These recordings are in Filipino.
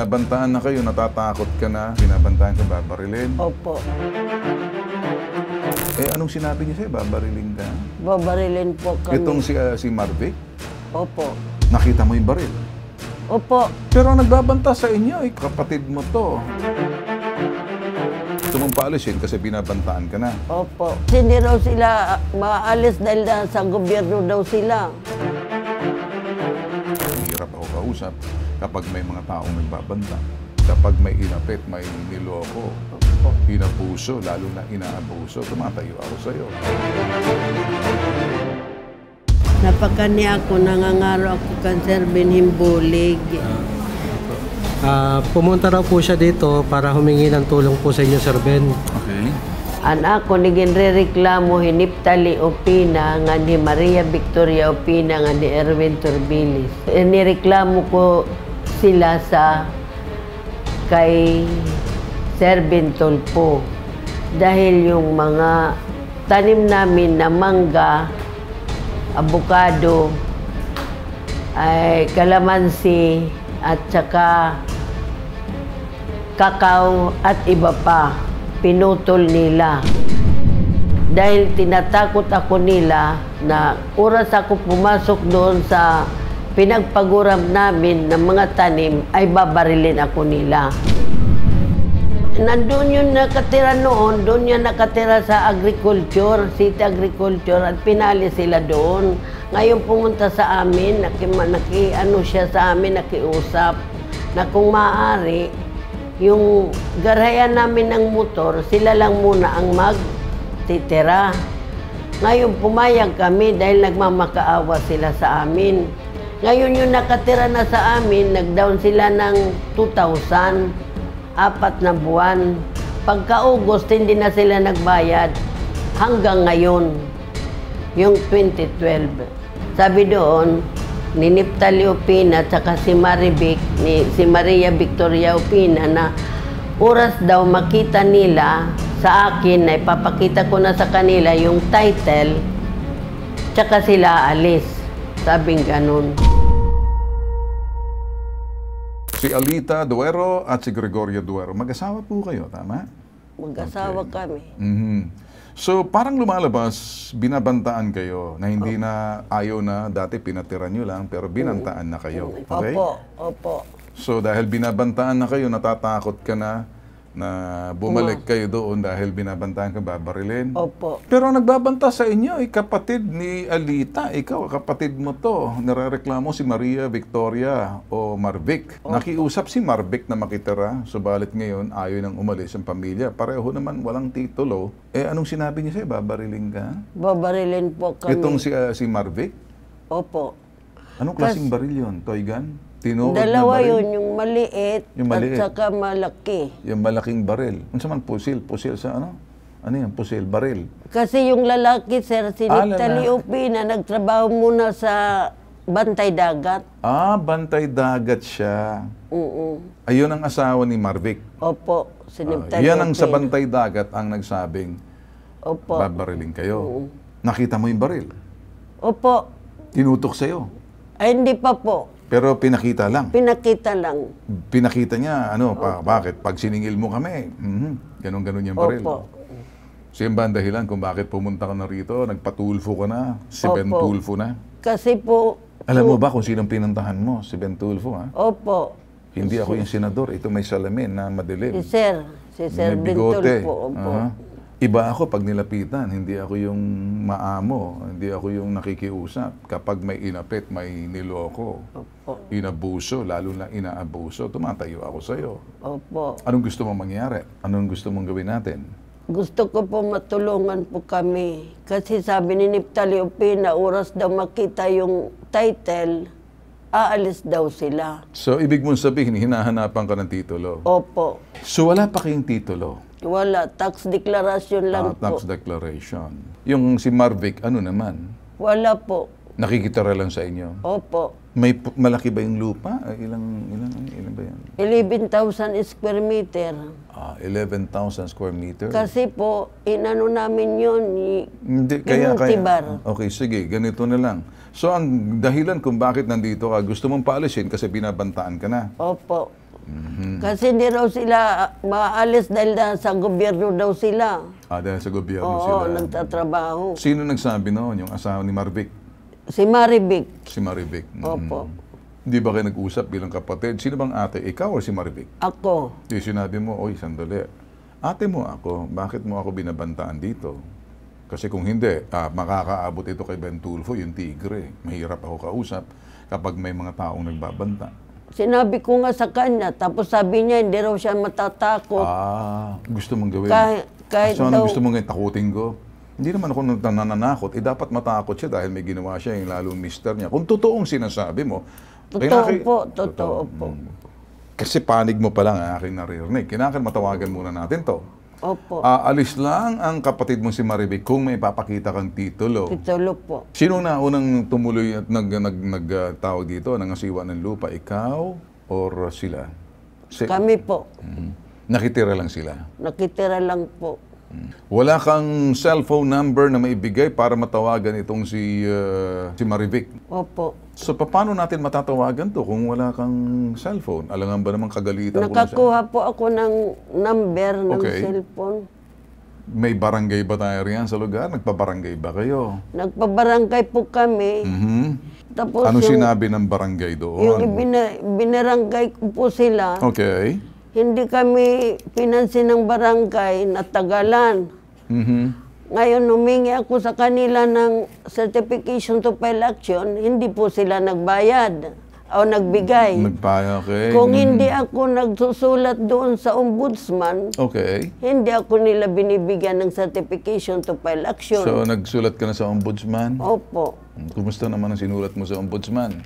binabantaan na kayo, natatakot ka na, binabantaan ka, babarilin. Opo. Eh, anong sinabi niya sa'yo? Babarilin ka? Babarilin po kami. Itong si, uh, si Marvic? Opo. Nakita mo yung baril? Opo. Pero ang nagbabanta sa inyo, eh, kapatid mo to. Gusto mong kasi binabantaan ka na. Opo. Hindi raw sila maalis dahil na sa gobyerno daw sila. Hirap ako kausap kapag may mga taong nagbabanta, kapag may inapit, may niloko, inabuso, lalo na inaabuso, tumatayo ako sa iyo. Napakani ako, nangangaro ako kanser binhimbulig. Uh, ah, pumunta raw po siya dito para humingi ng tulong po sa inyo, Sir Ben. Okay. Anak ko nigin rereklamo hiniptali opina nga ni Maria Victoria opina nga ni Erwin Turbilis. Eh, nireklamo ko sila sa kay Sir po. dahil yung mga tanim namin na mangga, abukado, ay kalamansi at saka kakao at iba pa pinutol nila dahil tinatakot ako nila na oras ako pumasok doon sa pinagpaguram namin ng mga tanim ay babarilin ako nila. Nandun yun nakatira noon, doon yun nakatira sa agriculture, city agriculture, at pinali sila doon. Ngayon pumunta sa amin, naki, naki, ano siya sa amin, nakiusap na kung maaari, yung garayan namin ng motor, sila lang muna ang magtitira. Ngayon pumayag kami dahil nagmamakaawa sila sa amin. Ngayon yung nakatira na sa amin, nag-down sila ng 2,000, apat na buwan. Pagka August, hindi na sila nagbayad hanggang ngayon, yung 2012. Sabi doon, ni Niptali Opina at si, Maribic, ni, si Maria Victoria Opina na oras daw makita nila sa akin na ipapakita ko na sa kanila yung title tsaka sila alis. Sabing ganun. Si Alita Duero at si Gregorio Duero. Mag-asawa po kayo, tama? Mag-asawa okay. kami. Mm-hmm. So parang lumalabas, binabantaan kayo na hindi opo. na ayaw na dati pinatira nyo lang pero binantaan na kayo. Mm. Okay? Opo, opo. So dahil binabantaan na kayo, natatakot ka na na bumalik kayo doon dahil binabantahan ka babarilin. Opo. Pero ang nagbabanta sa inyo ay kapatid ni Alita, ikaw kapatid mo to. Narareklamo si Maria Victoria o Marvic. Opo. Nakiusap si Marvic na makitira, subalit ngayon ayaw nang umalis ang pamilya. Pareho naman walang titulo. Eh anong sinabi niya sa'yo? Babarilin ka? Babarilin po kami. Itong si, uh, si Marvic? Opo. Anong klaseng Kas... baril yun? Toy gun? Tinuod Dalawa na yun, yung maliit, yung maliit at saka malaki. Yung malaking baril. Ano man pusil? Pusil sa ano? Ano yan? Pusil, baril. Kasi yung lalaki, sir, si ah, Nick nagtrabaho muna sa Bantay Dagat. Ah, Bantay Dagat siya. Oo. Ayun ang asawa ni Marvic. Opo, si uh, Yan ang sa Bantay Dagat ang nagsabing, Opo. babariling kayo. Oo. Nakita mo yung baril? Opo. Tinutok sa'yo? Ay, hindi pa po. Pero pinakita lang. Pinakita lang. Pinakita niya, ano, pa, bakit? Pag siningil mo kami, mm-hmm, ganun-ganun yung baril. Opo. So yung bang dahilan kung bakit pumunta ka na rito, nagpatulfo ka na, si Opo. Bentulfo na? Kasi po... Alam mo ba kung sinong pinuntahan mo? Si Bentulfo, ha? Opo. Hindi ako yung senador. Ito may salamin na madilim. Si Sir. Si Sir may Bentulfo. Opo. Uh-huh. Iba ako pag nilapitan, hindi ako yung maamo, hindi ako yung nakikiusap. Kapag may inapit, may niloko, Opo. inabuso, lalo na inaabuso, tumatayo ako sa'yo. Opo. Anong gusto mong mangyari? Anong gusto mong gawin natin? Gusto ko po matulungan po kami. Kasi sabi ni Niptali Opina, oras daw makita yung title, aalis daw sila. So, ibig mong sabihin, hinahanapan ka ng titulo? Opo. So, wala pa kayong titulo? Wala, tax declaration lang ah, tax po. declaration. Yung si Marvic, ano naman? Wala po. Nakikitara lang sa inyo? Opo. May malaki ba yung lupa? Ah, ilang, ilang, ilang ba yan? 11,000 square meter. Ah, 11,000 square meter? Kasi po, inano namin yun, Hindi, kaya, kaya. Okay, sige, ganito na lang. So, ang dahilan kung bakit nandito ka, gusto mong paalisin kasi binabantaan ka na. Opo. Kasi hindi raw sila ah, maalis dahil sa gobyerno daw sila. Ah, dahil sa gobyerno Oo, sila. Oo, nagtatrabaho. Sino nagsabi noon? Yung asawa ni Marvic? Si Marivic. Si Marivic. Mm. Opo. Hindi ba kayo nag-usap bilang kapatid? Sino bang ate? Ikaw or si Marivic? Ako. Di sinabi mo, oy, sandali. Ate mo ako, bakit mo ako binabantaan dito? Kasi kung hindi, ah, makakaabot ito kay Ben Tulfo, yung tigre. Mahirap ako kausap kapag may mga taong nagbabanta. Sinabi ko nga sa kanya, tapos sabi niya, hindi raw siya matatakot. Ah, gusto mong gawin. Kahit, kahit so, ano daw... gusto mong gawin? Takutin ko? Hindi naman ako nananakot. Eh, dapat matakot siya dahil may ginawa siya yung lalong mister niya. Kung totoong sinasabi mo... Totoo kinaki... po, totoo, totoo po. Hmm. Kasi panig mo pa lang ang aking naririnig. Kinakal matawagan muna natin to. Opo. Aalis lang ang kapatid mo si Maribel kung may papakita kang titulo. Titulo po. Sino na unang tumuloy at nag, nag, nag, ah, tao dito, nangasiwa ng lupa? Ikaw or sila? Si Kami po. Mm-hmm. Nakitira lang sila? Nakitira lang po. Wala kang cellphone number na maibigay para matawagan itong si, uh, si Marivic. Opo. So, paano natin matatawagan to kung wala kang cellphone? Alangan ba naman kagalitan Nakakuha ko na po ako ng number ng okay. cellphone. May barangay ba tayo riyan sa lugar? Nagpabarangay ba kayo? Nagpabarangay po kami. Mm-hmm. Tapos ano yung, sinabi ng barangay doon? Yung ibina, binarangay ko po sila. Okay hindi kami pinansin ng barangay na tagalan. Mm-hmm. Ngayon, humingi ako sa kanila ng certification to file action, hindi po sila nagbayad o nagbigay. Nagbayad, okay. Kung mm. -hmm. hindi ako nagsusulat doon sa ombudsman, okay. hindi ako nila binibigyan ng certification to file action. So, nagsulat ka na sa ombudsman? Opo. Kumusta naman ang sinulat mo sa ombudsman?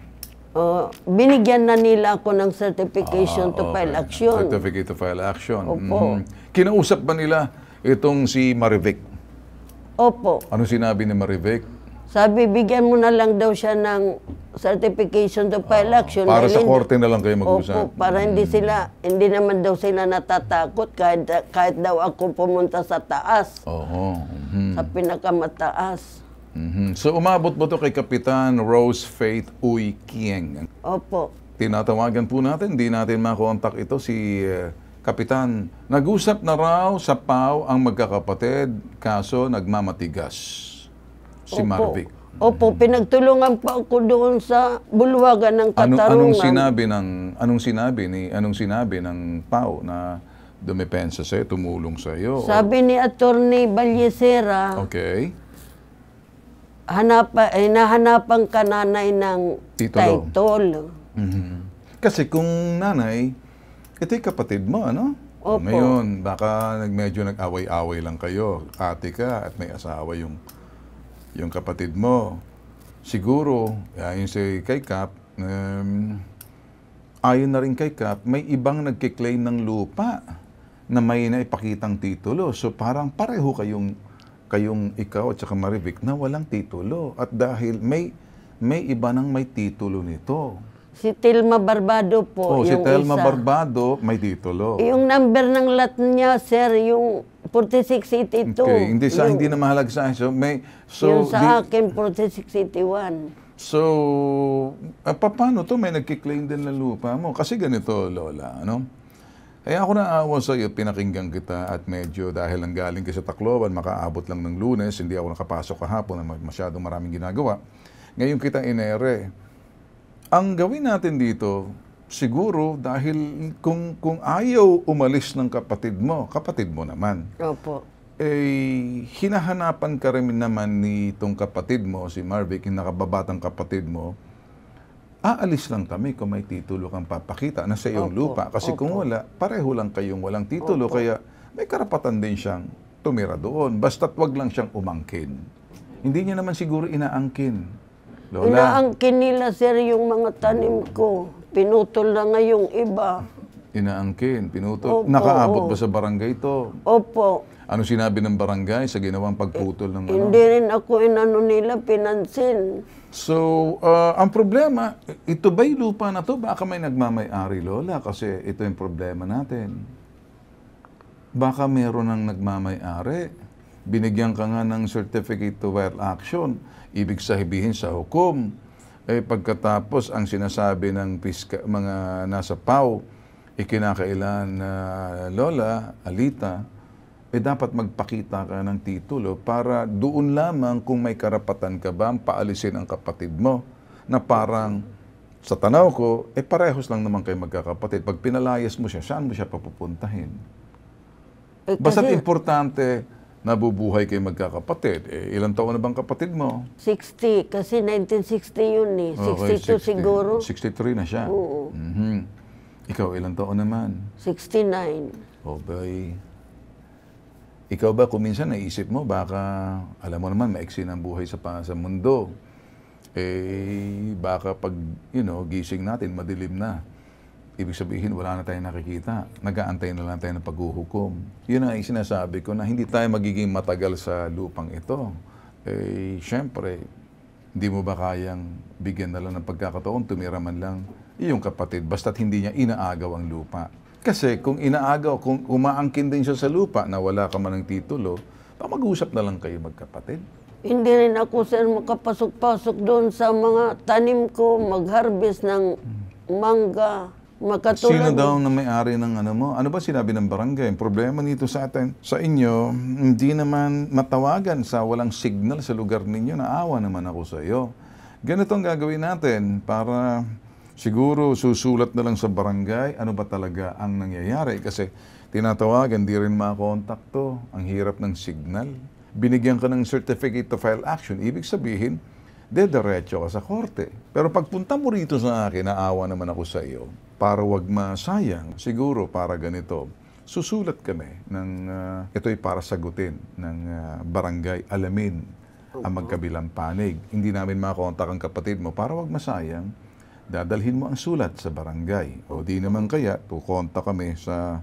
Oh, binigyan na nila ako ng certification ah, to okay. file action. Certificate to file action. Opo. Mm-hmm. Kinausap ba nila itong si Marivic? Opo. Ano sinabi ni Marivic? Sabi, bigyan mo na lang daw siya ng certification to file ah, action. Para sa korte na lang kayo mag-usap. Opo, para hmm. hindi sila, hindi naman daw sila natatakot kahit, kahit daw ako pumunta sa taas. Oo. Oh, hmm. Sa pinakamataas. Mm-hmm. So umabot ba ito kay Kapitan Rose Faith Uy Kieng? Opo. Tinatawagan po natin, di natin makontak ito si uh, Kapitan. Nag-usap na raw sa PAW ang magkakapatid, kaso nagmamatigas si Opo. Marvic. Opo, mm-hmm. pinagtulungan pa ako doon sa bulwagan ng Katarungan. Ano, anong sinabi ng anong sinabi ni anong sinabi ng PAW na dumepensa sa iyo, tumulong sa iyo? Sabi o? ni Attorney Valyesera. Okay hanap, hinahanapan eh, ka nanay ng Titulo. title. Mm-hmm. Kasi kung nanay, ito kapatid mo, ano? Opo. Ngayon, baka nag, medyo nag-away-away lang kayo. Ate ka at may asawa yung, yung kapatid mo. Siguro, yun si kay Cap, um, ayon na rin kay Cap, may ibang nagkiklaim ng lupa na may naipakitang titulo. So parang pareho kayong kayong ikaw at saka Marivic na walang titulo. At dahil may, may iba nang may titulo nito. Si Telma Barbado po. Oh, si Telma isa. Barbado may titulo. Yung number ng lot niya, sir, yung 4682. Okay, hindi sa yung, hindi na mahalaga sa akin. So, may, so, yung sa akin, 4681. So, ah, paano to? May nagki-claim din na lupa mo. Kasi ganito, Lola, ano? Eh ako na naawa sa iyo, pinakinggan kita at medyo dahil ang galing ka sa Tacloban, makaabot lang ng lunes, hindi ako nakapasok kahapon, masyadong maraming ginagawa. Ngayon kita inere. Ang gawin natin dito, siguro dahil kung, kung ayaw umalis ng kapatid mo, kapatid mo naman. Opo. Eh, hinahanapan ka rin naman nitong kapatid mo, si Marvic, yung nakababatang kapatid mo, aalis lang kami kung may titulo kang papakita na sa iyong Opo. lupa. Kasi Opo. kung wala, pareho lang kayong walang titulo. Opo. Kaya may karapatan din siyang tumira doon. Basta't wag lang siyang umangkin. Hindi niya naman siguro inaangkin. Lola. Inaangkin nila, sir, yung mga tanim ko. Pinutol na ngayong iba inaangkin, pinutol. Opo, Nakaabot ba sa barangay to? Opo. Ano sinabi ng barangay sa ginawang pagputol ng ano? Hindi rin ako inano nila pinansin. So, uh, ang problema, ito ba'y lupa na to? Baka may nagmamayari, Lola, kasi ito yung problema natin. Baka meron ang nagmamayari. Binigyan ka nga ng certificate to well action. Ibig sabihin sa hukom. Eh, pagkatapos, ang sinasabi ng piska, mga nasa PAW, ikinakailan na lola, alita, eh dapat magpakita ka ng titulo para doon lamang kung may karapatan ka ba, paalisin ang kapatid mo na parang sa tanaw ko, eh parehos lang naman kayo magkakapatid. Pag pinalayas mo siya, saan mo siya papupuntahin? Eh, Basta't importante, bubuhay kayo magkakapatid. Eh, ilang taon na bang kapatid mo? 60, kasi 1960 yun eh. 62 okay, 60, siguro. 63 na siya. Oo. Mm-hmm. Ikaw, ilang taon naman? 69. Oh, boy. Ikaw ba, kung minsan naisip mo, baka, alam mo naman, maiksi ang buhay sa, pa, sa mundo. Eh, baka pag, you know, gising natin, madilim na. Ibig sabihin, wala na tayong nakikita. Nag-aantay na lang tayo ng paghuhukom. Yun ang sinasabi ko na hindi tayo magiging matagal sa lupang ito. Eh, syempre, hindi mo ba kayang bigyan na lang ng pagkakataon, tumira man lang iyong kapatid basta't hindi niya inaagaw ang lupa. Kasi kung inaagaw, kung umaangkin din siya sa lupa na wala ka man ng titulo, mag-usap na lang kayo magkapatid. Hindi rin ako sir makapasok-pasok doon sa mga tanim ko, mag-harvest ng mangga, Makatulad. Sino daw na may-ari ng ano mo? Ano ba sinabi ng barangay? Problema nito sa atin, sa inyo, hindi naman matawagan sa walang signal sa lugar ninyo. Naawa naman ako sa iyo. Ganito ang gagawin natin para Siguro susulat na lang sa barangay, ano ba talaga ang nangyayari? Kasi tinatawagan, di rin makakontakto, ang hirap ng signal. Binigyan ka ng certificate to file action, ibig sabihin, dederecho ka sa korte. Pero pagpunta mo rito sa akin, naawa naman ako sa iyo, para wag masayang, siguro para ganito, susulat kami ng, uh, ito'y para sagutin ng uh, barangay alamin ang magkabilang panig. Hindi namin makakontak ang kapatid mo para wag masayang dadalhin mo ang sulat sa barangay. O di naman kaya, tukonta kami sa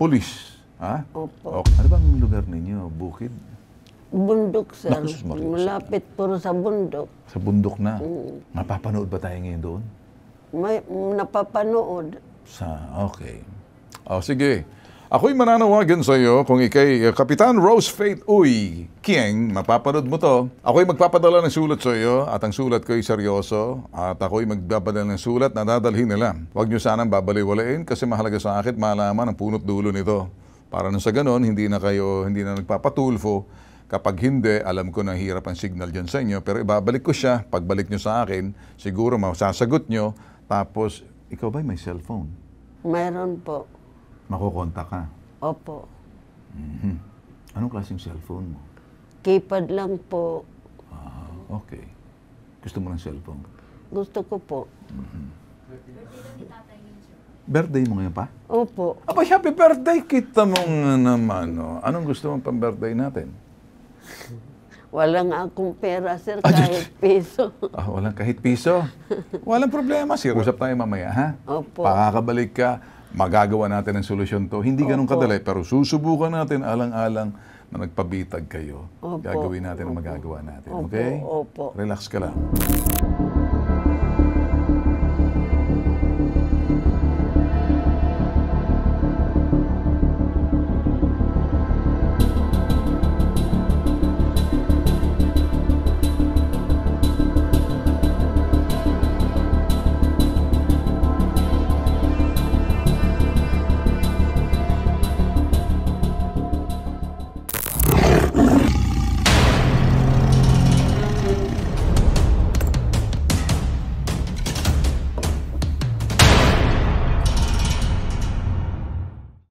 polis. Ha? Opo. O, ano bang lugar ninyo? Bukid? Bundok, sir. Naku, sus, Maria, Malapit puro sa bundok. Sa bundok na? Mm. Mapapanood ba tayo ngayon doon? May, napapanood. Sa, okay. O, sige. Ako'y mananawagan sa iyo kung ikay eh, Kapitan Rose Faith Uy Kieng, mapapanood mo to. Ako'y magpapadala ng sulat sa iyo at ang sulat ko'y seryoso at ako'y magpapadala ng sulat na dadalhin nila. Huwag niyo sanang babaliwalain kasi mahalaga sa akin malaman ang punot dulo nito. Para nang sa ganon, hindi na kayo, hindi na nagpapatulfo. Kapag hindi, alam ko na hirap ang signal dyan sa inyo, pero ibabalik ko siya. Pagbalik nyo sa akin, siguro masasagot nyo. Tapos, ikaw ba may cellphone? Mayroon po makukontak ka? Opo. Mm-hmm. Anong klaseng cellphone mo? Keypad lang po. Ah, okay. Gusto mo ng cellphone? Gusto ko po. Mm-hmm. Birthday mo ngayon pa? Opo. Aba, happy birthday! Kita mong nga naman. No? Anong gusto mong pang-birthday natin? Walang akong pera, sir, kahit piso. ah, walang kahit piso? Walang problema. Sir, usap tayo mamaya, ha? Opo. Pakakabalik ka magagawa natin ang solusyon to. Hindi ganun kadali, pero susubukan natin alang-alang na nagpabitag kayo. Opo. Gagawin natin Opo. ang magagawa natin. Okay? Opo. Relax ka lang.